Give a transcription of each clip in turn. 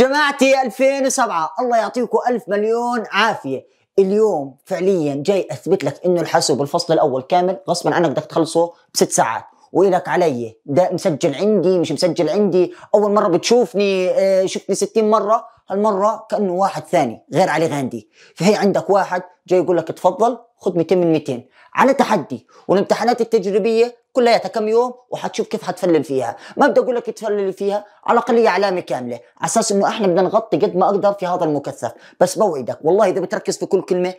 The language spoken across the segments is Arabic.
جماعتي 2007 الله يعطيكم ألف مليون عافية اليوم فعليا جاي اثبت لك انه الحاسوب الفصل الاول كامل غصبا عنك بدك تخلصه بست ساعات وإلك علي ده مسجل عندي مش مسجل عندي اول مره بتشوفني آه، شفتني 60 مره هالمره كانه واحد ثاني غير علي غاندي فهي عندك واحد جاي يقول لك تفضل خد 200 من 200 على تحدي والامتحانات التجريبيه كلها كم يوم وحتشوف كيف حتفلل فيها ما بدي اقول لك تفلل فيها على الاقل هي علامه كامله على اساس انه احنا بدنا نغطي قد ما اقدر في هذا المكثف بس بوعدك والله اذا بتركز في كل كلمه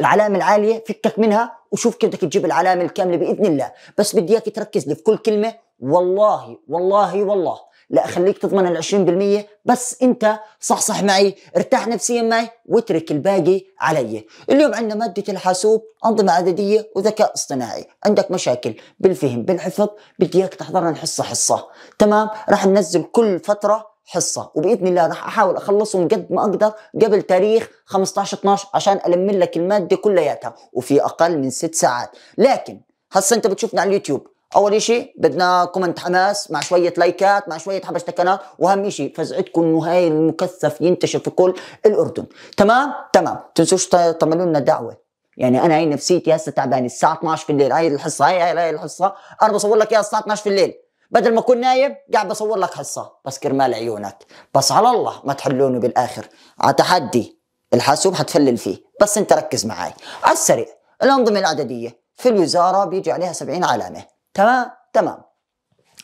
العلامه العاليه فكك منها وشوف كيف بدك تجيب العلامه الكامله باذن الله بس بدي اياك تركز لي في كل كلمه والله والله والله لا خليك تضمن ال 20% بس انت صحصح معي ارتاح نفسيا معي واترك الباقي علي اليوم عندنا مادة الحاسوب أنظمة عددية وذكاء اصطناعي عندك مشاكل بالفهم بالحفظ بدي اياك تحضرنا حصة حصة تمام راح ننزل كل فترة حصة وبإذن الله راح أحاول أخلصهم قد ما أقدر قبل تاريخ 15-12 عشان ألم لك المادة كلياتها وفي أقل من ست ساعات لكن هسا أنت بتشوفنا على اليوتيوب اول شيء بدنا كومنت حماس مع شويه لايكات مع شويه حبشتكنات واهم شيء فزعتكم انه هاي المكثف ينتشر في كل الاردن تمام تمام تنسوش تعملوا لنا دعوه يعني انا هي نفسيتي هسه تعبانه الساعه 12 في الليل هاي الحصه هاي هاي, هاي الحصه انا بصور لك اياها الساعه 12 في الليل بدل ما اكون نايم قاعد بصور لك حصه بس كرمال عيونك بس على الله ما تحلوني بالاخر على تحدي الحاسوب حتفلل فيه بس انت ركز معي على السريع الانظمه العدديه في الوزاره بيجي عليها 70 علامه تمام تمام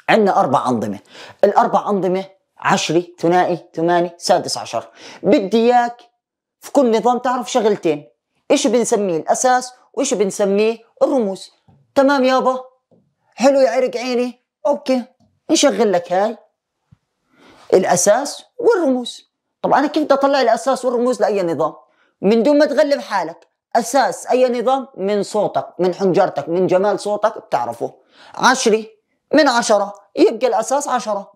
عندنا اربع انظمه الاربع انظمه عشري ثنائي ثماني سادس عشر بدي اياك في كل نظام تعرف شغلتين ايش بنسميه الاساس وايش بنسميه الرموز تمام يابا حلو يا عرق عيني اوكي نشغل لك هاي الاساس والرموز طب انا كيف بدي اطلع الاساس والرموز لاي نظام من دون ما تغلب حالك أساس أي نظام من صوتك من حنجرتك من جمال صوتك بتعرفه عشري من عشرة يبقى الأساس عشرة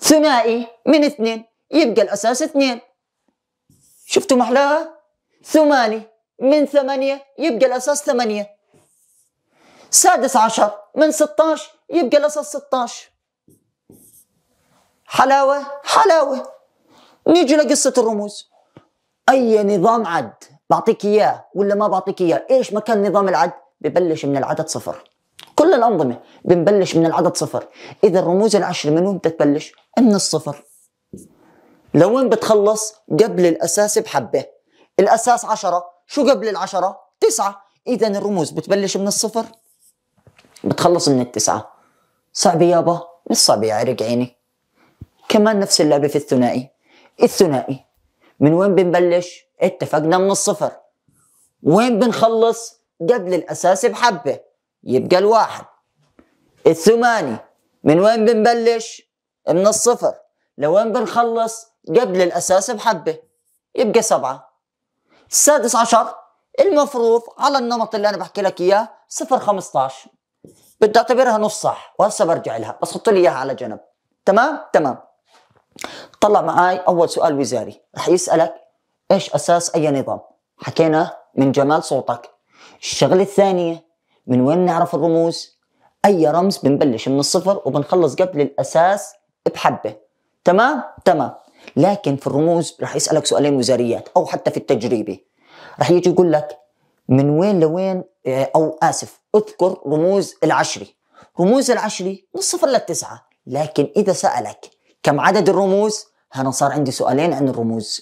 ثنائي من اثنين يبقى الأساس اثنين شفتوا محلاها؟ ثماني من ثمانية يبقى الأساس ثمانية سادس عشر من ستاش يبقى الأساس ستاش حلاوة حلاوة نيجي لقصة الرموز اي نظام عد بعطيك اياه ولا ما بعطيك اياه ايش ما كان نظام العد ببلش من العدد صفر كل الانظمه بنبلش من العدد صفر اذا الرموز العشر من وين بتبلش من الصفر لوين بتخلص قبل الاساس بحبه الاساس عشرة شو قبل العشرة تسعة اذا الرموز بتبلش من الصفر بتخلص من التسعة صعبة يابا مش صعبة يا عرق عيني كمان نفس اللعبة في الثنائي الثنائي من وين بنبلش؟ اتفقنا من الصفر وين بنخلص؟ قبل الأساس بحبة يبقى الواحد الثماني من وين بنبلش؟ من الصفر لوين بنخلص؟ قبل الأساس بحبة يبقى سبعة السادس عشر المفروض على النمط اللي أنا بحكي لك إياه صفر خمستاش بدي أعتبرها نص صح وهسه برجع لها بس حط لي إياها على جنب تمام؟ تمام طلع معاي اول سؤال وزاري رح يسالك ايش اساس اي نظام حكينا من جمال صوتك الشغله الثانيه من وين نعرف الرموز اي رمز بنبلش من الصفر وبنخلص قبل الاساس بحبه تمام تمام لكن في الرموز رح يسالك سؤالين وزاريات او حتى في التجريبي رح يجي يقول لك من وين لوين آه، او اسف اذكر رموز العشري رموز العشري من الصفر للتسعه لكن اذا سالك كم عدد الرموز؟ هنا صار عندي سؤالين عن الرموز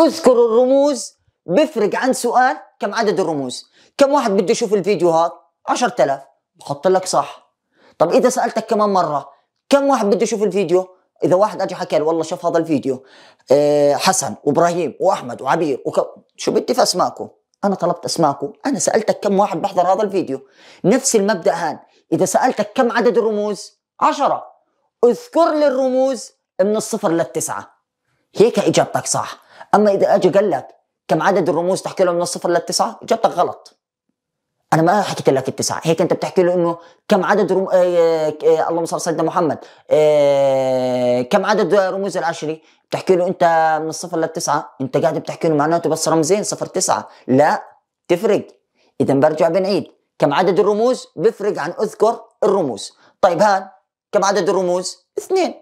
اذكر الرموز بفرق عن سؤال كم عدد الرموز كم واحد بده يشوف الفيديو هذا 10000 بحط لك صح طب إذا سألتك كمان مرة كم واحد بده يشوف الفيديو إذا واحد أجى حكى والله شاف هذا الفيديو إيه حسن وإبراهيم وأحمد وعبير وك... شو بدي في أسماءكم أنا طلبت أسماءكم أنا سألتك كم واحد بحضر هذا الفيديو نفس المبدأ هان إذا سألتك كم عدد الرموز عشرة اذكر لي الرموز من الصفر للتسعة هيك إجابتك صح أما إذا أجي قال لك كم عدد الرموز تحكي له من الصفر للتسعة إجابتك غلط انا ما حكيت لك التسعه هيك انت بتحكي له انه كم عدد رم... آه... آه... آه، اللهم صل سيدنا محمد آه... كم عدد رموز العشري بتحكي له انت من الصفر للتسعه انت قاعد بتحكي له معناته بس رمزين صفر تسعه لا تفرق اذا برجع بنعيد كم عدد الرموز بفرق عن اذكر الرموز طيب هان كم عدد الرموز اثنين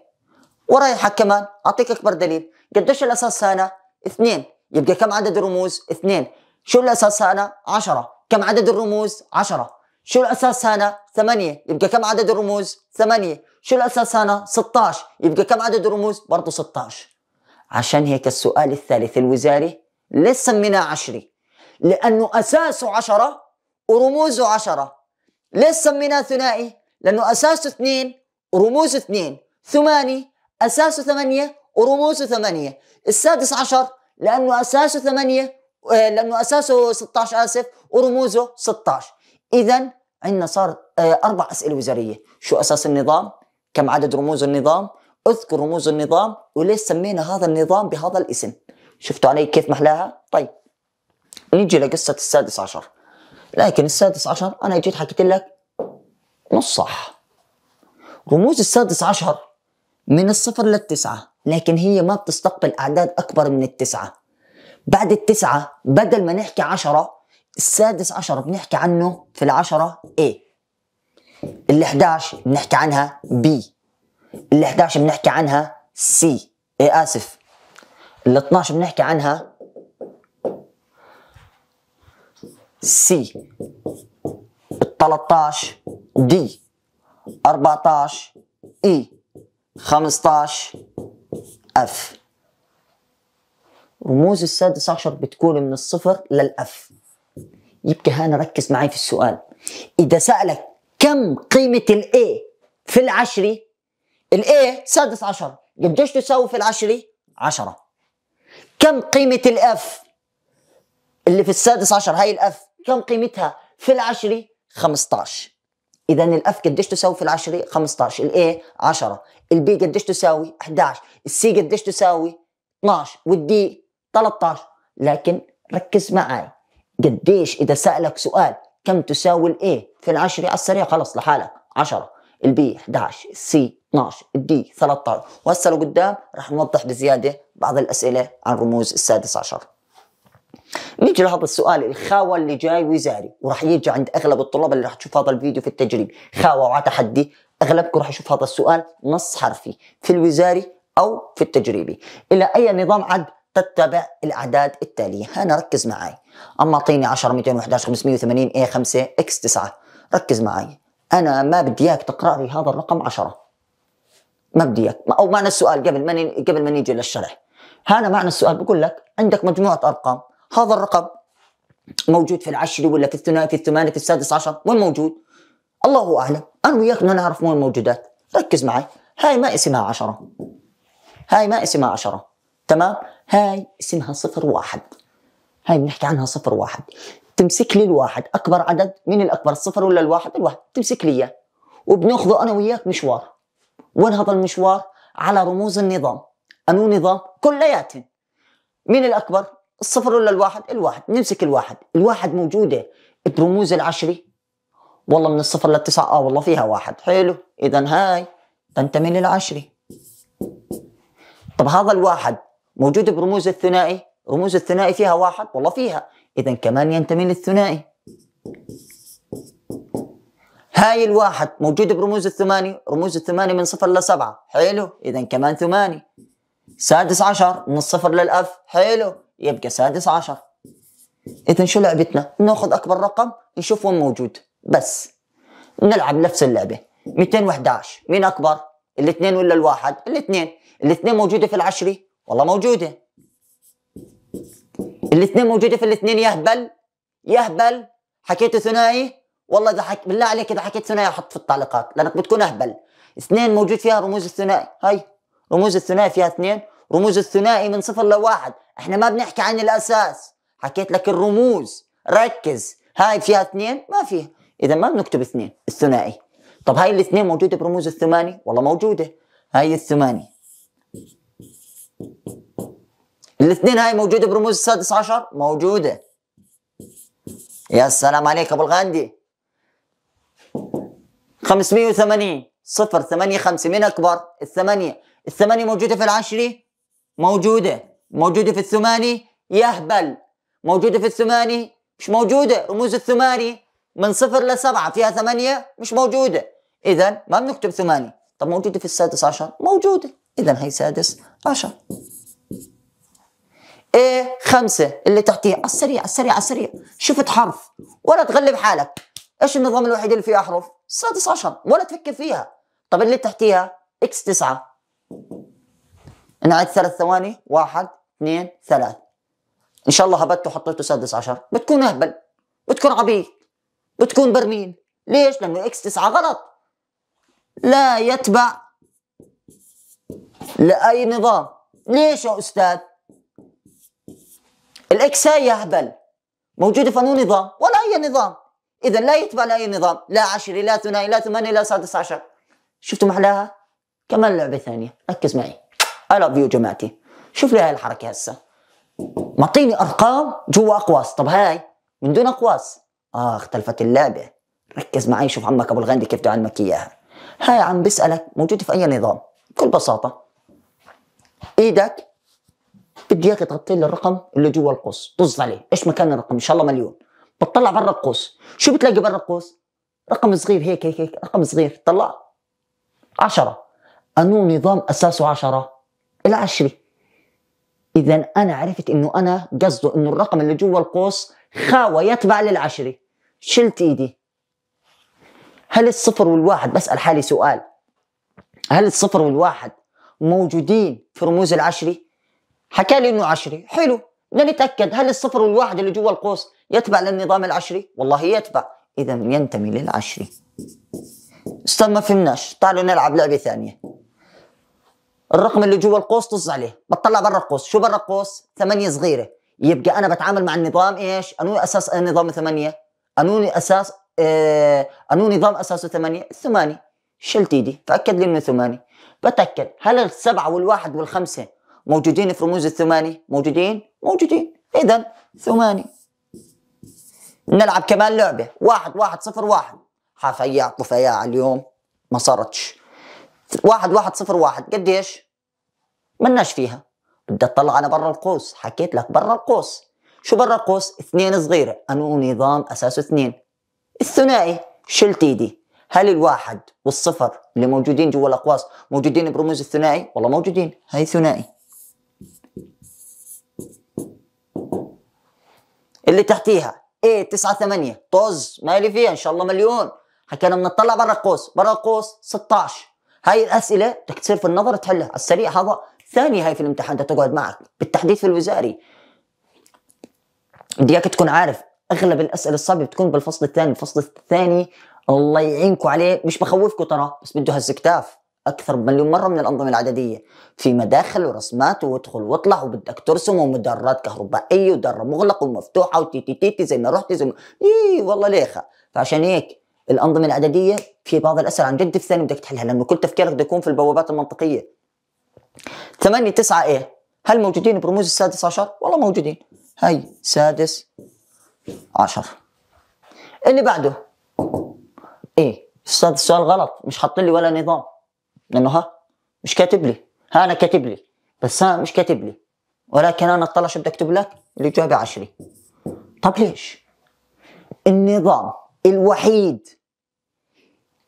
ورايحك كمان اعطيك اكبر دليل قديش الاساس هنا اثنين يبقى كم عدد الرموز اثنين شو الاساس هنا عشرة كم عدد الرموز عشرة شو الاساس هنا ثمانية يبقى كم عدد الرموز ثمانية شو الاساس هنا 16 يبقى كم عدد الرموز برضه 16 عشان هيك السؤال الثالث الوزاري ليش سميناه عشري لانه اساسه عشرة ورموزه عشرة ليش سميناه ثنائي لانه اساسه اثنين ورموزه اثنين ثماني أساسه ثمانية ورموزه ثمانية السادس عشر لأنه أساسه ثمانية آه، لأنه أساسه 16 آسف ورموزه 16 إذا عندنا صار آه، أربع أسئلة وزارية شو أساس النظام كم عدد رموز النظام اذكر رموز النظام وليش سمينا هذا النظام بهذا الاسم شفتوا علي كيف محلاها طيب نيجي لقصة السادس عشر لكن السادس عشر أنا جيت حكيت لك نص صح رموز السادس عشر من الصفر للتسعة لكن هي ما بتستقبل أعداد أكبر من التسعة بعد التسعة بدل ما نحكي عشرة السادس عشر بنحكي عنه في العشرة A ال 11 بنحكي عنها B ال 11 بنحكي عنها C إيه آسف ال 12 بنحكي عنها C ال 13 D 14 E 15 اف رموز السادس عشر بتكون من الصفر للأف يبقى هنا ركز معي في السؤال إذا سألك كم قيمة الاي في العشري الاي سادس عشر قديش تساوي في العشري عشرة كم قيمة الأف اللي في السادس عشر هاي الأف كم قيمتها في العشري 15 إذا الأف قديش تساوي في العشري 15 الاي 10 البي قديش تساوي 11 السي قديش تساوي 12 والدي 13 لكن ركز معي قديش اذا سالك سؤال كم تساوي الاي في العشرة على السريع خلص لحالك 10 البي 11 السي 12 الدي 13 وهسه لقدام رح نوضح بزياده بعض الاسئله عن رموز السادس عشر نيجي لهذا السؤال الخاوه اللي جاي وزاري وراح يجي عند اغلب الطلاب اللي راح تشوف هذا الفيديو في التجريب خاوه وتحدي اغلبكم راح يشوف هذا السؤال نص حرفي في الوزاري او في التجريبي الى اي نظام عد تتبع الاعداد التاليه هنا ركز معي اما اعطيني 10 211 580 اي 5 اكس 9 ركز معي انا ما بدي اياك تقرا لي هذا الرقم 10 ما بدي اياك او معنى السؤال قبل ما قبل ما نيجي للشرح هنا معنى السؤال بقول لك عندك مجموعه ارقام هذا الرقم موجود في العشري ولا في الثنائي في الثماني في السادس عشر وين موجود؟ الله اعلم انا وياك ما نعرف وين موجودات ركز معي هاي ما اسمها عشرة هاي ما اسمها عشرة تمام هاي اسمها صفر واحد هاي بنحكي عنها صفر واحد تمسك لي الواحد اكبر عدد من الاكبر الصفر ولا الواحد الواحد تمسك لي اياه وبناخذه انا وياك مشوار وين هذا المشوار على رموز النظام انو نظام كلياتهم مين الاكبر الصفر ولا الواحد الواحد نمسك الواحد الواحد موجوده برموز العشري والله من الصفر للتسعة اه والله فيها واحد حلو اذا هاي تنتمي للعشري طب هذا الواحد موجود برموز الثنائي رموز الثنائي فيها واحد والله فيها اذا كمان ينتمي للثنائي هاي الواحد موجود برموز الثماني رموز الثماني من صفر لسبعة حلو إذا كمان ثماني سادس عشر من الصفر للأف حلو يبقى سادس عشر إذا شو لعبتنا ناخذ أكبر رقم نشوف وين موجود بس نلعب نفس اللعبه 211 مين اكبر الاثنين ولا الواحد الاثنين الاثنين موجوده في العشري والله موجوده الاثنين موجوده في الاثنين يهبل يهبل حكيت ثنائي والله اذا حك... بالله عليك اذا حكيت ثنائي احط في التعليقات لانك بتكون اهبل اثنين موجود فيها رموز الثنائي هاي رموز الثنائي فيها اثنين رموز الثنائي من صفر لواحد احنا ما بنحكي عن الاساس حكيت لك الرموز ركز هاي فيها اثنين ما فيها اذا ما بنكتب اثنين الثنائي طب هاي الاثنين موجوده برموز الثماني والله موجوده هاي الثماني الاثنين هاي موجوده برموز السادس عشر موجوده يا سلام عليك ابو الغاندي 580 صفر ثمانية خمسة من أكبر الثمانية الثمانية موجودة في العشري موجودة موجودة في الثماني يهبل موجودة في الثماني مش موجودة رموز الثماني من صفر لسبعة فيها ثمانية مش موجودة إذا ما بنكتب ثمانية طب موجودة في السادس عشر موجودة إذا هي سادس عشر ايه خمسة اللي تحتيها على السريع على السريع على السريع شفت حرف ولا تغلب حالك ايش النظام الوحيد اللي فيه احرف؟ السادس عشر ولا تفكر فيها طب اللي تحتيها اكس تسعة نعد ثلاث ثواني واحد اثنين ثلاث ان شاء الله هبت وحطيته سادس عشر بتكون اهبل بتكون عبيط بتكون برميل ليش؟ لأنه إكس 9 غلط لا يتبع لأي نظام ليش يا أستاذ؟ الإكس هاي يا هبل موجودة في نظام ولا أي نظام إذا لا يتبع لأي نظام لا عشر لا ثنائي لا ثمانية لا سادس عشر شفتوا محلاها؟ كمان لعبة ثانية ركز معي I love you جماعتي شوف لي هاي الحركة هسه معطيني أرقام جوا أقواس طب هاي من دون أقواس اه اختلفت اللعبه ركز معي شوف عمك ابو الغندي كيف تعلمك اياها هاي عم بسالك موجوده في اي نظام بكل بساطه ايدك بدي اياك تغطي لي الرقم اللي جوا القوس طز عليه ايش مكان الرقم ان شاء الله مليون بتطلع برا القوس شو بتلاقي برا القوس رقم صغير هيك هيك هيك رقم صغير طلع عشرة أنو نظام أساسه عشرة إلى عشرة إذا أنا عرفت إنه أنا قصده إنه الرقم اللي جوا القوس خاوة يتبع للعشرة شلت ايدي هل الصفر والواحد بسأل حالي سؤال هل الصفر والواحد موجودين في رموز العشري حكى لي انه عشري حلو نتاكد هل الصفر والواحد اللي جوا القوس يتبع للنظام العشري والله يتبع اذا ينتمي للعشري استنى ما فهمناش تعالوا نلعب لعبه ثانيه الرقم اللي جوا القوس طز عليه بطلع برا القوس شو برا القوس ثمانية صغيرة يبقى أنا بتعامل مع النظام إيش أنو أساس النظام ثمانية انوني اساس آه، انوني نظام اساسه ثمانيه الثماني شلت ايدي تاكد لي انه ثماني بتاكد هل السبعه والواحد والخمسه موجودين في رموز الثماني موجودين موجودين اذا ثماني نلعب كمان لعبه واحد واحد صفر واحد حفيع طفيع اليوم ما صارتش واحد واحد صفر واحد قديش مناش فيها بدي اطلع انا برا القوس حكيت لك برا القوس شو برا قوس اثنين صغيرة أنو نظام أساسه اثنين الثنائي شلت ايدي هل الواحد والصفر اللي موجودين جوا الأقواس موجودين برموز الثنائي؟ والله موجودين هاي ثنائي اللي تحتيها ايه 9 8 طز مالي فيها ان شاء الله مليون حكينا بنطلع برا القوس برا القوس 16 هاي الاسئله بدك تصير في النظر تحلها على السريع هذا ثاني هاي في الامتحان تقعد معك بالتحديد في الوزاري بدي اياك تكون عارف اغلب الاسئله الصعبه بتكون بالفصل الثاني الفصل الثاني الله يعينكم عليه مش بخوفكم ترى بس بده هز كتاف اكثر بمليون مره من الانظمه العدديه في مداخل ورسمات وادخل واطلع وبدك ترسم ومدرات كهربائيه ودره مغلقه ومفتوحه وتي تي تي, تي زي ما رحت زي ما إيه، والله ليخه فعشان هيك الانظمه العدديه في بعض الاسئله عن جد في الثاني بدك تحلها لانه كل تفكيرك بده يكون في البوابات المنطقيه 8 9 ايه هل موجودين برموز السادس عشر؟ والله موجودين هي سادس عشر اللي بعده ايه استاذ السؤال غلط مش حاط لي ولا نظام لانه ها مش كاتب لي ها انا كاتب لي بس ها مش كاتب لي ولكن انا اطلع شو بدي اكتب لك الاجابه عشري طب ليش النظام الوحيد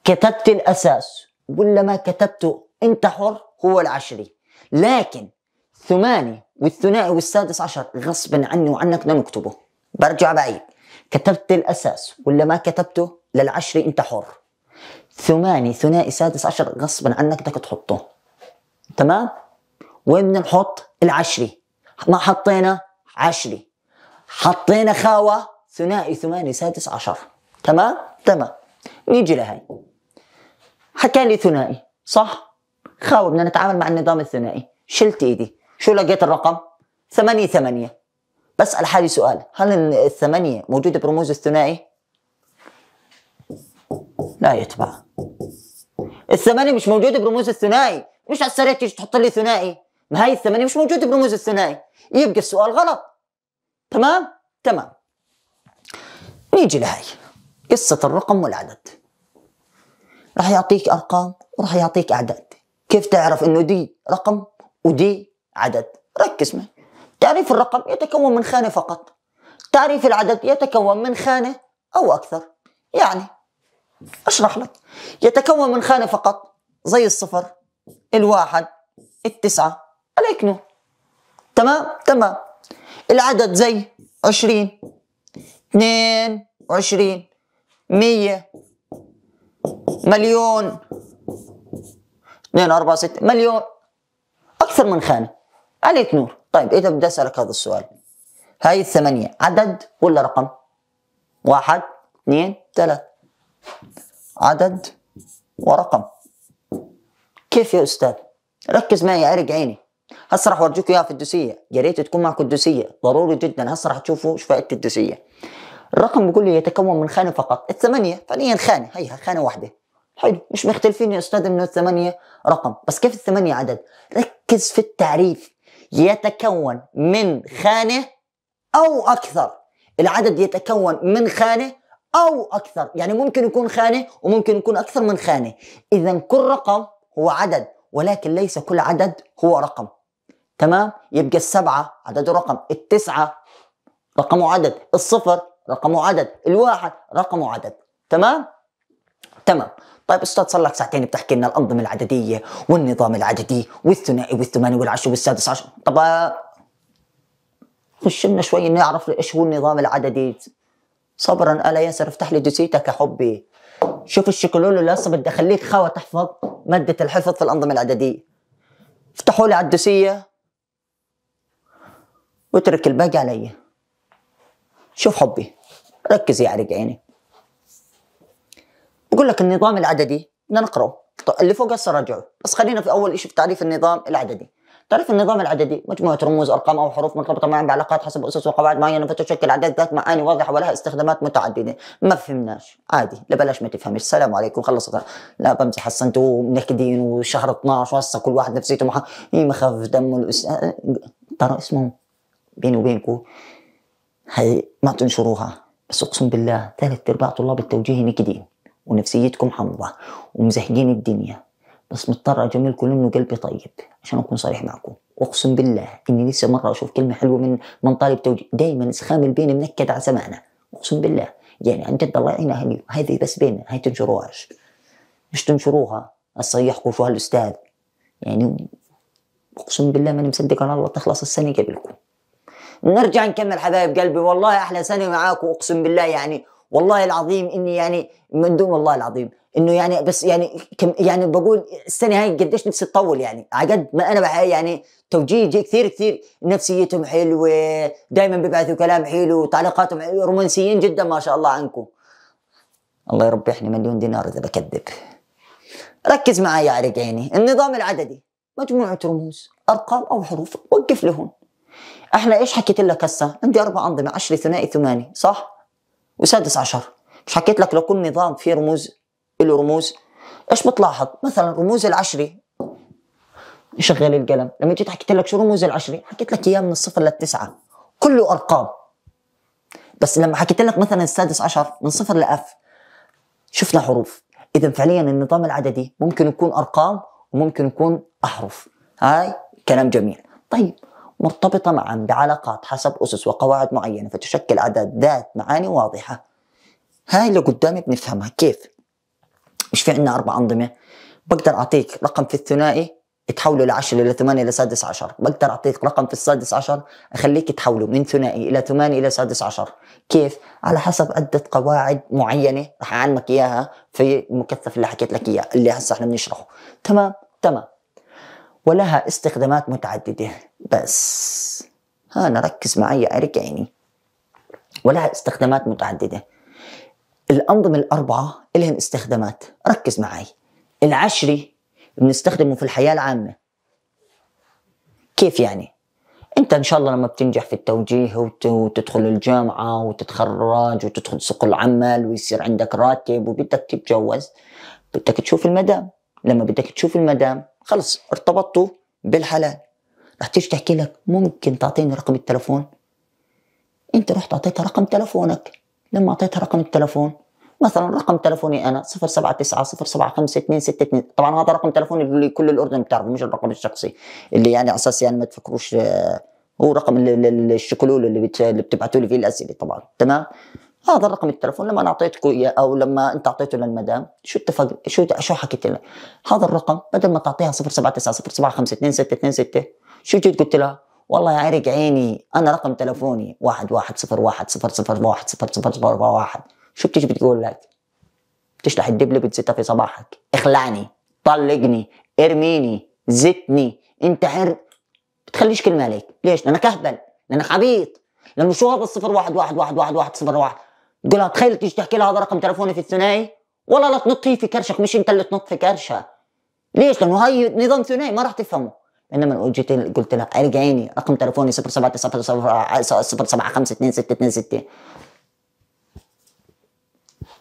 كتبت الاساس ولا ما كتبته انت حر هو العشري لكن ثماني والثنائي والسادس عشر غصبا عني وعنك لا نكتبه برجع بعيد كتبت الأساس ولا ما كتبته للعشري أنت حر ثماني ثنائي سادس عشر غصبا عنك بدك تحطه تمام وين بدنا نحط العشري ما حطينا عشري حطينا خاوة ثنائي ثماني سادس عشر تمام تمام نيجي لهي حكى لي ثنائي صح خاوة بدنا نتعامل مع النظام الثنائي شلت ايدي شو لقيت الرقم؟ ثمانية ثمانية بسأل حالي سؤال هل الثمانية موجودة برموز الثنائي؟ لا يتبع الثمانية مش موجودة برموز الثنائي مش على السريع تيجي تحط لي ثنائي ما هي الثمانية مش موجودة برموز الثنائي يبقى السؤال غلط تمام؟ تمام نيجي لهي قصة الرقم والعدد راح يعطيك أرقام وراح يعطيك أعداد كيف تعرف إنه دي رقم ودي عدد ركز معي تعريف الرقم يتكون من خانة فقط تعريف العدد يتكون من خانة أو أكثر يعني أشرح لك يتكون من خانة فقط زي الصفر الواحد التسعة عليك نور تمام تمام العدد زي عشرين اثنين وعشرين مية مليون اثنين أربعة ستة مليون أكثر من خانة عليك نور طيب إذا بدي أسألك هذا السؤال هاي الثمانية عدد ولا رقم واحد اثنين ثلاث عدد ورقم كيف يا أستاذ ركز معي أرق عيني هسه راح اورجيكم اياها في الدوسيه، يا ريت تكون معكم الدوسيه، ضروري جدا هسه راح تشوفوا ايش فائده الدوسيه. الرقم بقول لي يتكون من خانه فقط، الثمانيه فعليا خانه، هيها خانه واحده. حلو، مش مختلفين يا استاذ انه الثمانيه رقم، بس كيف الثمانيه عدد؟ ركز في التعريف، يتكون من خانة أو أكثر العدد يتكون من خانة أو أكثر يعني ممكن يكون خانة وممكن يكون أكثر من خانة إذا كل رقم هو عدد ولكن ليس كل عدد هو رقم تمام يبقى السبعة عدد رقم التسعة رقم عدد الصفر رقم عدد الواحد رقم عدد تمام تمام طيب استاذ صار لك ساعتين بتحكي لنا الانظمه العدديه والنظام العددي والثنائي والثماني والعشر والسادس عشر طب آه، خش لنا شوي نعرف ايش هو النظام العددي صبرا الا ياسر افتح لي دوسيتك يا حبي شوف الشكلول اللي بدي اخليك خاوة تحفظ ماده الحفظ في الانظمه العدديه افتحوا لي عدسية واترك الباقي علي شوف حبي ركز يا عرق عيني يقول لك النظام العددي بدنا نقراه طيب، اللي فوق هسه راجعه بس خلينا في اول شيء في تعريف النظام العددي تعريف النظام العددي مجموعة رموز أرقام أو حروف مرتبطة معا بعلاقات حسب أسس وقواعد معينة فتشكل عدد ذات معاني واضحة ولها استخدامات متعددة ما فهمناش عادي لا بلاش ما تفهمش السلام عليكم خلصت لا بمزح هسه انتوا منكدين وشهر 12 وهسه كل واحد نفسيته مح... إيه، مخف دم الأس... ترى اسمه بيني وبينكم هي ما تنشروها بس أقسم بالله ثلاث أرباع طلاب التوجيهي نكدين ونفسيتكم حمضة ومزهقين الدنيا بس مضطر اجاملكم لانه قلبي طيب عشان اكون صريح معكم أقسم بالله اني لسه مره اشوف كلمه حلوه من من طالب توجيه دائما اسخام البين منكد على سمعنا اقسم بالله يعني عن جد الله يعين اهلي هذه بس بيننا هاي تنشروهاش مش تنشروها أصيحكم شو هالاستاذ يعني اقسم بالله ماني مصدق على الله تخلص السنه قبلكم نرجع نكمل حبايب قلبي والله احلى سنه معاكم اقسم بالله يعني والله العظيم اني يعني من دون والله العظيم انه يعني بس يعني كم يعني بقول السنه هاي قديش نفسي تطول يعني على قد ما انا يعني توجيه كثير كثير نفسيتهم حلوه دائما بيبعثوا كلام حلو وتعليقاتهم رومانسيين جدا ما شاء الله عنكم الله يربحني مليون دينار اذا بكذب ركز معي يا عرق عيني النظام العددي مجموعه رموز ارقام او حروف وقف لهون احنا ايش حكيت لك هسه عندي اربع انظمه عشري ثنائي ثماني صح وسادس عشر مش حكيت لك لكل نظام فيه رموز إيه له رموز ايش بتلاحظ مثلا رموز العشري شغل القلم لما جيت حكيت لك شو رموز العشري حكيت لك اياه من الصفر للتسعة كله ارقام بس لما حكيت لك مثلا السادس عشر من صفر لاف شفنا حروف اذا فعليا النظام العددي ممكن يكون ارقام وممكن يكون احرف هاي كلام جميل طيب مرتبطة معا بعلاقات حسب أسس وقواعد معينة فتشكل أعداد ذات معاني واضحة هاي اللي قدامي بنفهمها كيف مش في عندنا أربع أنظمة بقدر أعطيك رقم في الثنائي تحوله لعشرة إلى ثمانية إلى سادس عشر بقدر أعطيك رقم في السادس عشر أخليك تحوله من ثنائي إلى ثمانية إلى سادس عشر كيف؟ على حسب عدة قواعد معينة رح أعلمك إياها في المكثف اللي حكيت لك إياه اللي هسه إحنا بنشرحه تمام تمام ولها استخدامات متعددة بس ها ركز معي عيني ولها استخدامات متعددة الأنظمة الأربعة لهم استخدامات ركز معي العشري بنستخدمه في الحياة العامة كيف يعني؟ انت ان شاء الله لما بتنجح في التوجيه وتدخل الجامعه وتتخرج وتدخل سوق العمل ويصير عندك راتب وبدك تتجوز بدك تشوف المدام لما بدك تشوف المدام خلص ارتبطتوا بالحلال رح تيجي تحكي لك ممكن تعطيني رقم التلفون انت رحت اعطيتها رقم تلفونك لما اعطيتها رقم التلفون مثلا رقم تلفوني انا 079 075 طبعا هذا رقم تلفوني اللي كل الاردن بتعرفه مش الرقم الشخصي اللي يعني على اساس يعني ما تفكروش آه، هو رقم الشكلول اللي, اللي بتبعتوا لي فيه الاسئله طبعا تمام هذا الرقم التلفون لما انا اعطيتك اياه او لما انت اعطيته للمدام شو اتفق شو شو حكيت لها؟ هذا الرقم بدل ما تعطيها 079 شو جيت قلت لها؟ والله يا عرق عيني انا رقم تلفوني 1101001001 شو بتجي بتقول لك؟ بتشلح الدبلة بتزتها في صباحك اخلعني طلقني ارميني زتني انت عرق بتخليش كلمة عليك ليش؟ لانك اهبل لانك عبيط لانه شو هذا الصفر واحد واحد واحد واحد واحد صفر واحد قلت لها تخيل تيجي تحكي لها هذا رقم تليفوني في الثنائي ولا لا تنطي في كرشك مش انت اللي تنط في كرشها ليش؟ لانه هاي نظام ثنائي ما راح تفهمه انما قلت قلت لها ارجعيني رقم تليفوني 0790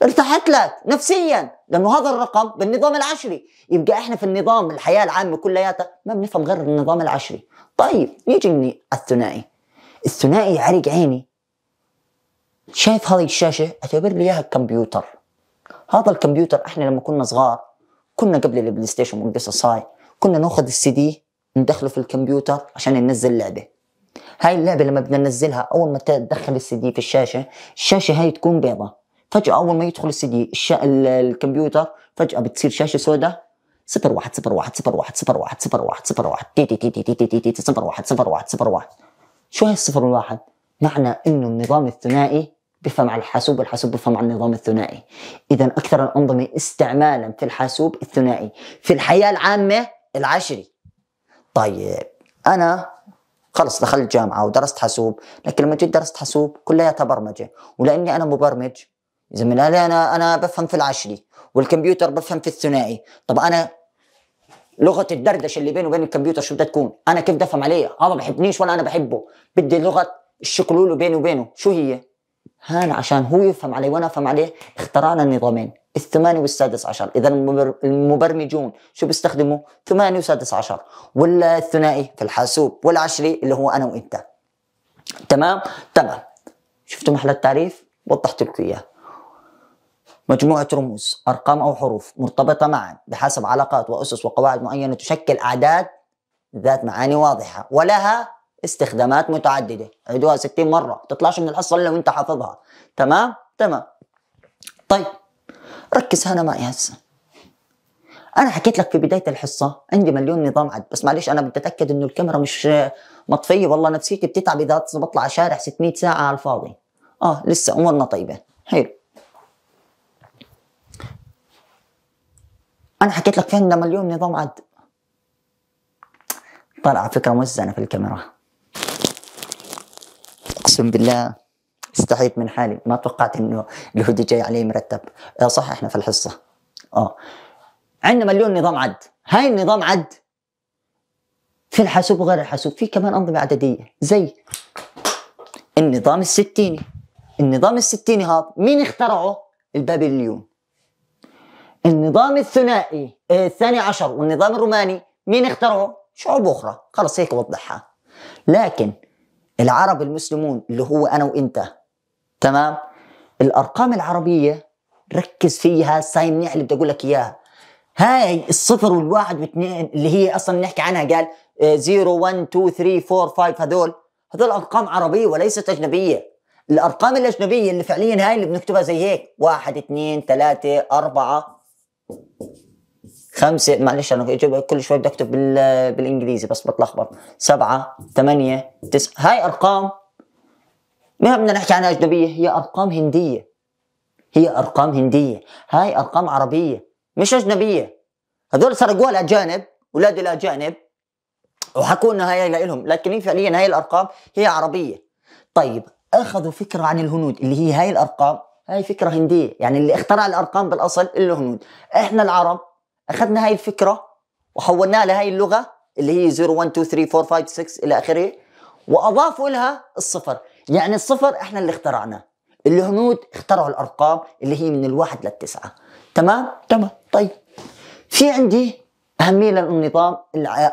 ارتحت لك نفسيا لانه هذا الرقم بالنظام العشري يبقى احنا في النظام الحياه العامه كلياتها ما بنفهم غير النظام العشري طيب يجي الثنائي الثنائي عرق عيني شايف هذه الشاشه اعتبر لي اياها كمبيوتر هذا الكمبيوتر احنا لما كنا صغار كنا قبل البلاي ستيشن والقصص هاي كنا ناخذ السي دي ندخله في الكمبيوتر عشان ننزل لعبه هاي اللعبه لما بدنا ننزلها اول ما تدخل السي دي في الشاشه الشاشه هاي تكون بيضة فجاه اول ما يدخل السي دي الشا... الكمبيوتر فجاه بتصير شاشه سوداء صفر واحد صفر واحد صفر واحد صفر واحد صفر واحد صفر واحد تي تي تي تي تي تي تي تي صفر واحد صفر واحد صفر واحد شو هاي الصفر والواحد؟ معنى انه النظام الثنائي بفهم على الحاسوب والحاسوب بفهم على النظام الثنائي إذا أكثر الأنظمة استعمالا في الحاسوب الثنائي في الحياة العامة العشري طيب أنا خلص دخلت جامعة ودرست حاسوب لكن لما جيت درست حاسوب كلياتها برمجة ولأني أنا مبرمج زميلي أنا أنا بفهم في العشري والكمبيوتر بفهم في الثنائي طب أنا لغه الدردشه اللي بيني وبين الكمبيوتر شو بدها تكون؟ انا كيف بدي افهم عليها؟ هذا ما بحبنيش ولا انا بحبه، بدي لغه الشكلولو بيني وبينه، شو هي؟ هان عشان هو يفهم علي وانا افهم عليه اخترعنا النظامين الثماني والسادس عشر اذا المبرمجون شو بيستخدموا ثماني وسادس عشر ولا الثنائي في الحاسوب والعشري اللي هو انا وانت تمام تمام شفتوا محل التعريف وضحت لكم اياه مجموعة رموز أرقام أو حروف مرتبطة معا بحسب علاقات وأسس وقواعد معينة تشكل أعداد ذات معاني واضحة ولها استخدامات متعدده عيدوها 60 مره ما تطلعش من الحصه الا وانت حافظها تمام تمام طيب ركز هنا معي هسه انا حكيت لك في بدايه الحصه عندي مليون نظام عد بس معلش انا بدي اتاكد انه الكاميرا مش مطفيه والله نفسيتي بتتعب اذا بطلع شارع 600 ساعه على الفاضي اه لسه امورنا طيبه حلو انا حكيت لك في عندنا مليون نظام عد طلع فكره مزنه في الكاميرا اقسم بالله استحيت من حالي ما توقعت انه الهودي جاي عليه مرتب آه، صح احنا في الحصه اه عندنا مليون نظام عد هاي النظام عد في الحاسوب وغير الحاسوب في كمان انظمه عدديه زي النظام الستيني النظام الستيني هذا مين اخترعه البابليون النظام الثنائي آه، الثاني عشر والنظام الروماني مين اخترعه شعوب اخرى خلص هيك وضحها لكن العرب المسلمون اللي هو انا وانت تمام الارقام العربيه ركز فيها ساي منيح اللي بدي اقول لك اياها هاي الصفر والواحد واثنين اللي هي اصلا نحكي عنها قال 0 1 2 3 4 5 هذول هذول ارقام عربيه وليست اجنبيه الارقام الاجنبيه اللي فعليا هاي اللي بنكتبها زي هيك واحد اثنين ثلاثه اربعه خمسة معلش أنا كل شوي بدي أكتب بالإنجليزي بس بتلخبط سبعة ثمانية تسعة هاي أرقام ما بدنا نحكي عنها أجنبية هي أرقام هندية هي أرقام هندية هاي أرقام عربية مش أجنبية هذول سرقوها الأجانب أولاد الأجانب وحكوا لنا هاي لهم لكن هي فعليا هاي الأرقام هي عربية طيب أخذوا فكرة عن الهنود اللي هي هاي الأرقام هاي فكرة هندية يعني اللي اخترع الأرقام بالأصل الهنود إحنا العرب اخذنا هاي الفكره وحولناها لهي اللغه اللي هي 0 1 2 3 4 5 6 الى اخره واضافوا لها الصفر يعني الصفر احنا اللي اخترعناه الهنود اخترعوا الارقام اللي هي من الواحد للتسعه تمام تمام طيب في عندي اهميه للنظام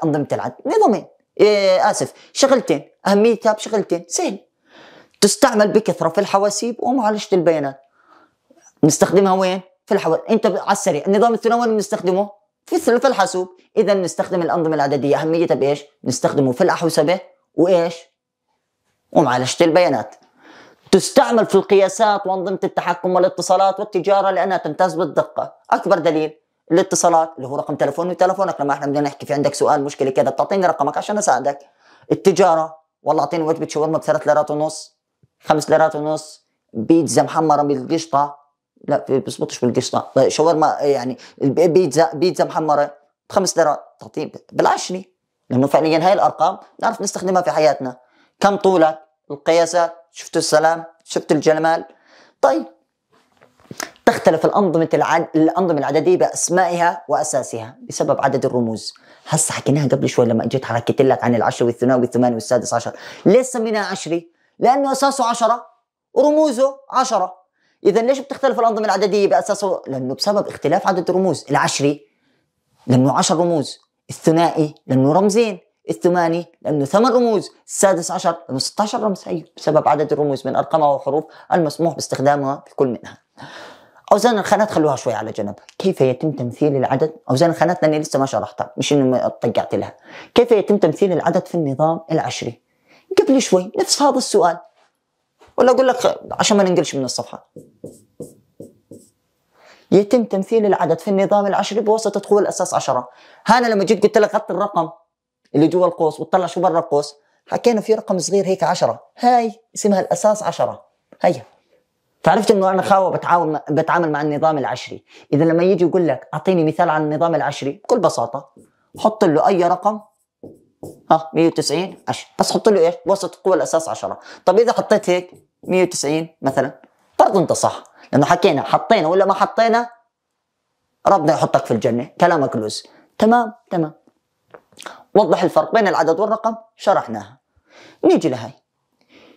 انظمه العد نظامين إيه اسف شغلتين اهميتها بشغلتين سهل تستعمل بكثره في الحواسيب ومعالجه البيانات نستخدمها وين في الحول انت على السريع النظام الثانوي وين بنستخدمه في الثلث الحاسوب اذا بنستخدم الانظمه العدديه اهميتها بايش نستخدمه في الاحوسبه وايش ومعالجه البيانات تستعمل في القياسات وانظمه التحكم والاتصالات والتجاره لانها تمتاز بالدقه اكبر دليل الاتصالات اللي هو رقم تلفوني وتلفونك لما احنا بدنا نحكي في عندك سؤال مشكله كذا بتعطيني رقمك عشان اساعدك التجاره والله اعطيني وجبه شاورما بثلاث ليرات ونص خمس ليرات ونص بيتزا محمره بالقشطه لا بيزبطش بالقشطه طيب، شاورما إيه يعني بيتزا بيتزا محمره بخمس ليرات تعطيه بالعشري لانه فعليا هاي الارقام نعرف نستخدمها في حياتنا كم طولك القياسات شفت السلام شفت الجمال طيب تختلف الأنظمة العد... الأنظمة العددية بأسمائها وأساسها بسبب عدد الرموز هسا حكيناها قبل شوي لما اجيت حكيت لك عن العشرة والثنائي والثماني والسادس عشر ليش سميناها عشري؟ لأنه أساسه عشرة ورموزه عشرة اذا ليش بتختلف الانظمه العدديه باساسه لانه بسبب اختلاف عدد الرموز العشري لانه 10 رموز الثنائي لانه رمزين الثماني لانه ثمان رموز السادس عشر لانه 16 رمز هي بسبب عدد الرموز من ارقامها وحروف المسموح باستخدامها في كل منها اوزان الخانات خلوها شوي على جنب كيف يتم تمثيل العدد اوزان الخانات لاني لسه ما شرحتها مش انه طقعت لها كيف يتم تمثيل العدد في النظام العشري قبل شوي نفس هذا السؤال ولا اقول لك عشان ما ننقلش من الصفحه يتم تمثيل العدد في النظام العشري بواسطه قوى الاساس 10 هانا لما جيت قلت لك غطي الرقم اللي جوا القوس وتطلع شو برا القوس حكينا في رقم صغير هيك 10 هاي اسمها الاساس 10 هيا فعرفت انه انا خاوه بتعاون بتعامل مع النظام العشري اذا لما يجي يقول لك اعطيني مثال عن النظام العشري بكل بساطه حط له اي رقم ها 190 10 بس حط له ايش؟ وسط قوى الاساس 10 طب اذا حطيت هيك 190 مثلا برضه انت صح لانه حكينا حطينا ولا ما حطينا ربنا يحطك في الجنه كلامك لوز تمام تمام وضح الفرق بين العدد والرقم شرحناها نيجي لهي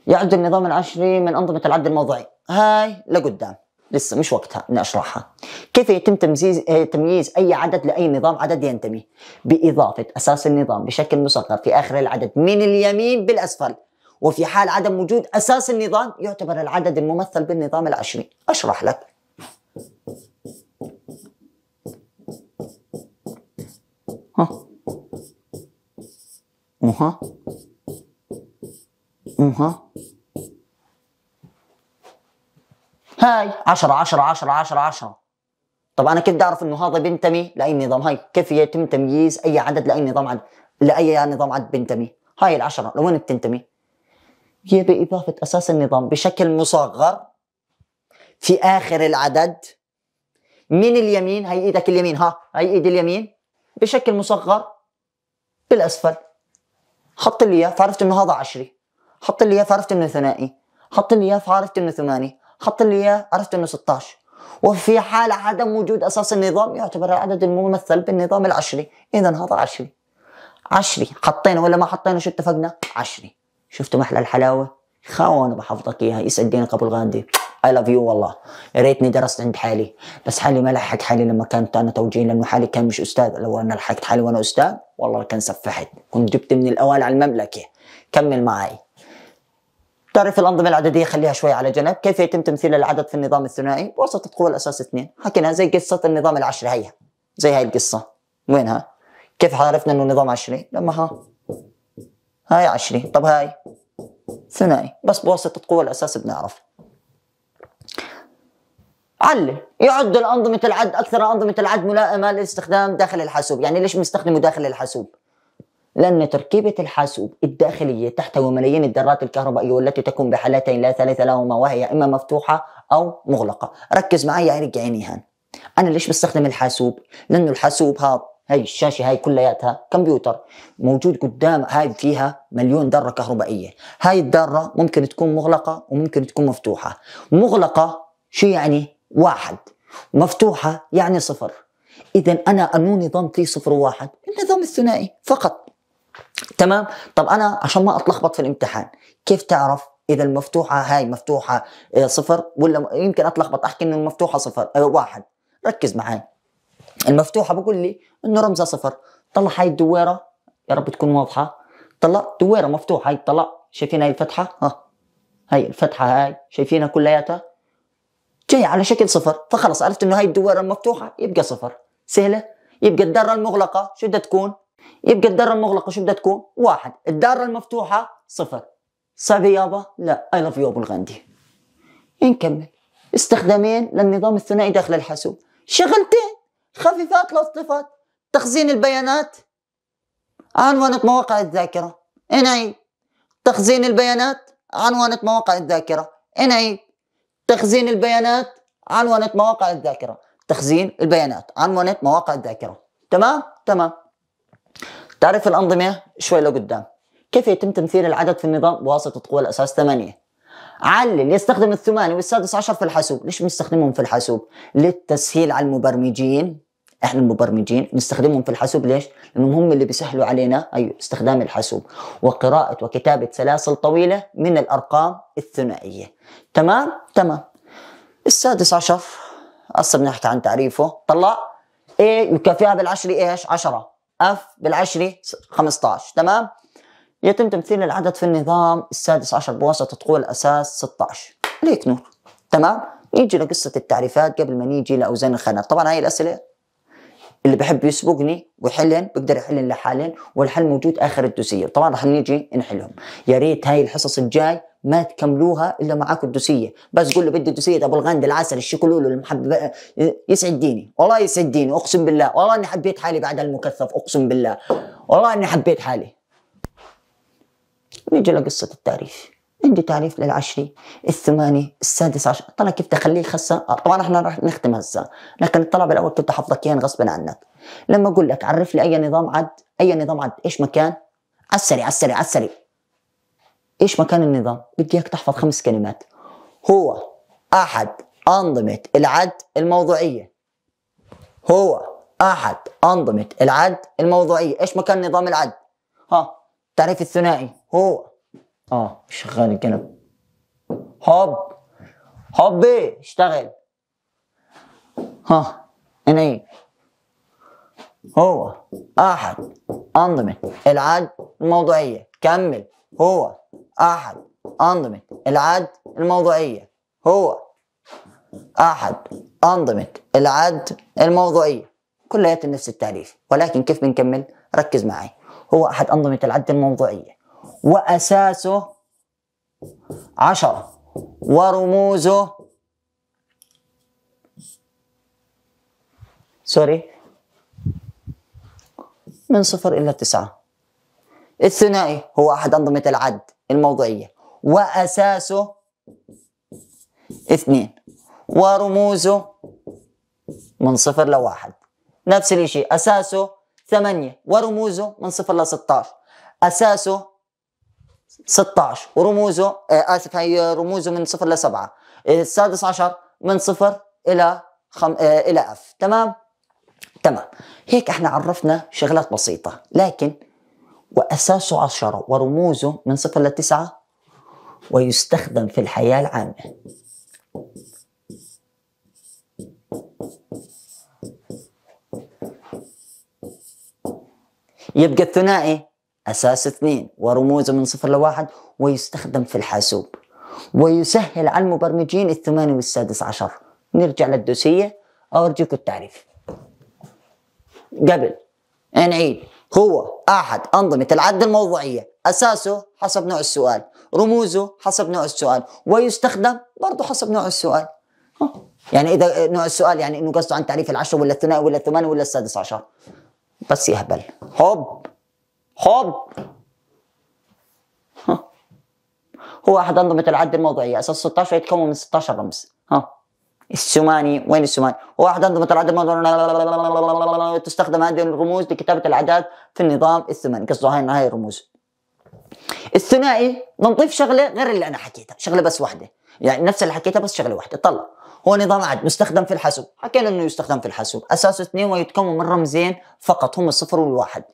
يعد النظام العشري من انظمه العد الموضعي هاي لقدام لسه مش وقتها اني اشرحها. كيف يتم تمييز آه، تمييز اي عدد لاي نظام عدد ينتمي؟ باضافه اساس النظام بشكل مصغر في اخر العدد من اليمين بالاسفل. وفي حال عدم وجود اساس النظام يعتبر العدد الممثل بالنظام العشري. اشرح لك. ها مها مها هاي 10 10 10 10 10 طب انا كيف بدي اعرف انه هذا بينتمي لاي نظام هاي كيف يتم تمييز اي عدد لاي نظام عدد لاي نظام عدد بينتمي هاي العشرة لوين بتنتمي هي بإضافة أساس النظام بشكل مصغر في آخر العدد من اليمين هي إيدك اليمين ها هي إيد اليمين بشكل مصغر بالأسفل حط لي إياه فعرفت إنه هذا عشري حط لي إياه فعرفت إنه ثنائي حط لي إياه فعرفت إنه ثماني حط لي اياه عرفت انه 16 وفي حال عدم وجود اساس النظام يعتبر العدد الممثل بالنظام العشري اذا هذا عشري عشري حطينا ولا ما حطينا شو اتفقنا عشري شفتوا محل الحلاوه خاون بحفظك اياها يسعد دينك ابو الغاندي اي لاف يو والله يا ريتني درست عند حالي بس حالي ما لحقت حالي لما كانت انا توجيه لانه حالي كان مش استاذ لو انا لحقت حالي وانا استاذ والله كان سفحت كنت جبت من الاوائل على المملكه كمل معي تعرف الأنظمة العددية خليها شوي على جنب كيف يتم تمثيل العدد في النظام الثنائي وسط قوى الأساس اثنين حكينا زي قصة النظام العشري هي زي هاي القصة وينها كيف عرفنا انه نظام عشري لما ها هاي عشري طب هاي ثنائي بس بواسطة قوى الأساس بنعرف علل يعد الأنظمة العد أكثر أنظمة العد ملائمة للاستخدام داخل الحاسوب يعني ليش بنستخدمه داخل الحاسوب لأن تركيبة الحاسوب الداخلية تحتوي ملايين الذرات الكهربائية والتي تكون بحالتين لا ثالث لهما وهي إما مفتوحة أو مغلقة ركز معي يا عيني هان أنا ليش بستخدم الحاسوب؟ لأنه الحاسوب هذا هاي الشاشة هاي كلياتها كمبيوتر موجود قدام هاي فيها مليون ذرة كهربائية هاي الذرة ممكن تكون مغلقة وممكن تكون مفتوحة مغلقة شو يعني واحد مفتوحة يعني صفر إذا أنا أنو نظام تي صفر وواحد النظام الثنائي فقط تمام طب انا عشان ما اتلخبط في الامتحان كيف تعرف اذا المفتوحه هاي مفتوحه آه، صفر ولا يمكن اتلخبط احكي انه المفتوحه صفر آه، واحد ركز معي المفتوحه بقول لي انه رمزها صفر طلع هاي الدويره يا رب تكون واضحه طلع دويره مفتوحه هاي طلع شايفين هاي الفتحه ها هاي الفتحه هاي شايفينها كلياتها جاي على شكل صفر فخلص عرفت انه هاي الدويره المفتوحه يبقى صفر سهله يبقى الدره المغلقه شو بدها تكون يبقى الدارة المغلقة شو بدها تكون؟ واحد الدارة المفتوحة صفر صعب يابا؟ لا اي لاف يو ابو الغندي نكمل استخدامين للنظام الثنائي داخل الحاسوب شغلتين خفيفات لطيفات تخزين البيانات عنوانة مواقع الذاكرة انعيد تخزين البيانات عنوانة مواقع الذاكرة انعيد تخزين البيانات عنوانة مواقع الذاكرة تخزين البيانات عنوانة مواقع الذاكرة تمام تمام تعرف الأنظمة شوي لقدام كيف يتم تمثيل العدد في النظام بواسطة قوى الأساس 8 علل يستخدم الثماني والسادس عشر في الحاسوب ليش بنستخدمهم في الحاسوب للتسهيل على المبرمجين احنا المبرمجين نستخدمهم في الحاسوب ليش؟ لانهم هم اللي بيسهلوا علينا اي أيوة، استخدام الحاسوب وقراءة وكتابة سلاسل طويلة من الارقام الثنائية. تمام؟ تمام. السادس عشر هسه بنحكي عن تعريفه طلع ايه يكافئها بالعشر ايش؟ 10 اف بالعشري 15 تمام يتم تمثيل العدد في النظام السادس عشر بواسطة طول الاساس 16 ليك نور تمام نيجي لقصة التعريفات قبل ما نيجي لأوزان الخانات طبعا هاي الأسئلة اللي بحب يسبقني ويحلن بقدر احلن لحالين والحل موجود اخر الدوسيه طبعا راح نيجي نحلهم يا ريت هاي الحصص الجاي ما تكملوها الا معاكم الدوسيه بس قول له بدي دوسيه ابو الغند العسل الشوكولاته المحبب يسعد ديني والله يسعد ديني اقسم بالله والله اني حبيت حالي بعد المكثف اقسم بالله والله اني حبيت حالي نيجي لقصه التعريف عنده تعريف للعشري الثماني السادس عشر طلع كيف تخليه خسة طبعا احنا راح نختم هسه لكن الطلب الاول كنت حافظك اياه غصبا عنك لما اقول لك عرف لي اي نظام عد اي نظام عد ايش مكان على السريع على السريع على السريع ايش مكان النظام بدي اياك تحفظ خمس كلمات هو احد انظمه العد الموضوعيه هو احد انظمه العد الموضوعيه ايش مكان نظام العد ها تعريف الثنائي هو اه شغال الكلام هوب هوب اشتغل ها هنا ايه هو احد انظمه العد الموضوعيه كمل هو احد انظمه العد الموضوعيه هو احد انظمه العد الموضوعيه كلها نفس التعريف ولكن كيف بنكمل ركز معي هو احد انظمه العد الموضوعيه وأساسه عشرة ورموزه سوري من صفر إلى تسعة الثنائي هو أحد أنظمة العد الموضوعية وأساسه اثنين ورموزه من صفر لواحد نفس الشيء أساسه ثمانية ورموزه من صفر لستاش أساسه 16 ورموزه آه، اسف هي رموزه من صفر ل 7 السادس عشر من صفر الى خم... آه، الى اف تمام تمام هيك احنا عرفنا شغلات بسيطه لكن واساسه 10 ورموزه من صفر لتسعة ويستخدم في الحياه العامه يبقى الثنائي أساس اثنين ورموزه من صفر لواحد ويستخدم في الحاسوب ويسهل على المبرمجين الثماني والسادس عشر نرجع للدوسية أورجيكم التعريف قبل نعيد هو أحد أنظمة العد الموضوعية أساسه حسب نوع السؤال رموزه حسب نوع السؤال ويستخدم برضه حسب نوع السؤال يعني إذا نوع السؤال يعني إنه قصده عن تعريف العشر ولا الثنائي ولا الثمانيه ولا السادس عشر بس يهبل هوب خض هو احد انظمه العد الموضعيه اساس 16 يتكون من 16 رمز ها السوماني وين السوماني؟ هو احد انظمه العد الموضعيه تستخدم هذه الرموز لكتابه الاعداد في النظام الثماني قصده هاي الرموز الثنائي بنضيف شغله غير اللي انا حكيتها شغله بس واحده يعني نفس اللي حكيتها بس شغله واحده طلع هو نظام عد مستخدم في الحاسوب حكينا انه يستخدم في الحاسوب اساسه اثنين ويتكون من رمزين فقط هم الصفر والواحد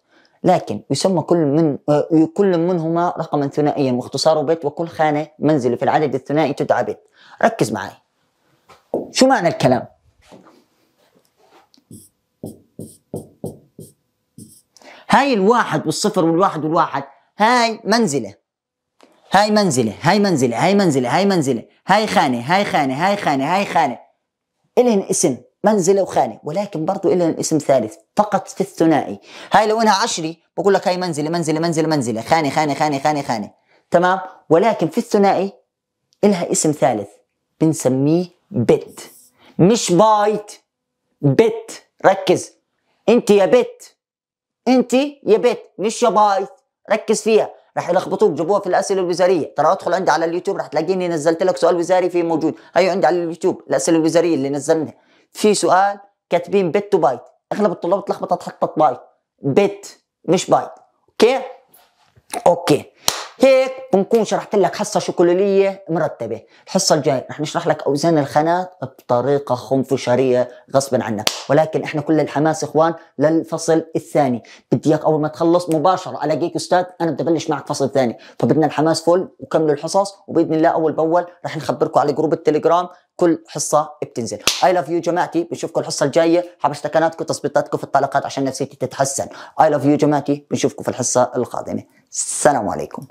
لكن يسمى كل من آه، كل منهما رقما ثنائيا واختصاره بيت وكل خانة منزله في العدد الثنائي تدعى بيت. ركز معي شو معنى الكلام هاي الواحد والصفر والواحد والواحد هاي منزله هاي منزله هاي منزله هاي منزله هاي منزله هاي خانه هاي خانه هاي خانه هاي خانه الهن اسم منزله وخانه ولكن برضه لها اسم ثالث فقط في الثنائي هاي لو انها عشري بقول لك هاي منزله منزله منزله منزله خانه خانه خانه خانه خانه تمام ولكن في الثنائي إلها اسم ثالث بنسميه بت مش بايت بت ركز انت يا بت انت يا بت مش يا بايت ركز فيها رح يلخبطوك جابوها في الاسئله الوزاريه ترى ادخل عندي على اليوتيوب رح تلاقيني نزلت لك سؤال وزاري فيه موجود هي عندي على اليوتيوب الاسئله الوزاريه اللي نزلناها في سؤال كاتبين بت وبايت اغلب الطلاب تلخبطت حطت بايت بت مش بايت اوكي اوكي هيك بنكون شرحت لك حصه شكلوليه مرتبه الحصه الجايه رح نشرح لك اوزان الخانات بطريقه خنفشاريه غصبا عنك ولكن احنا كل الحماس اخوان للفصل الثاني بدي اياك اول ما تخلص مباشره الاقيك استاذ انا بدي ابلش معك فصل ثاني فبدنا الحماس فل وكملوا الحصص وباذن الله اول باول رح نخبركم على جروب التليجرام كل حصه بتنزل I love you جماعتي بنشوفكم الحصه الجايه حبشت حبشتكناتكم تظبيطاتكم في الطلقات عشان نفسيتي تتحسن I love you جماعتي بنشوفكم في الحصه القادمه السلام عليكم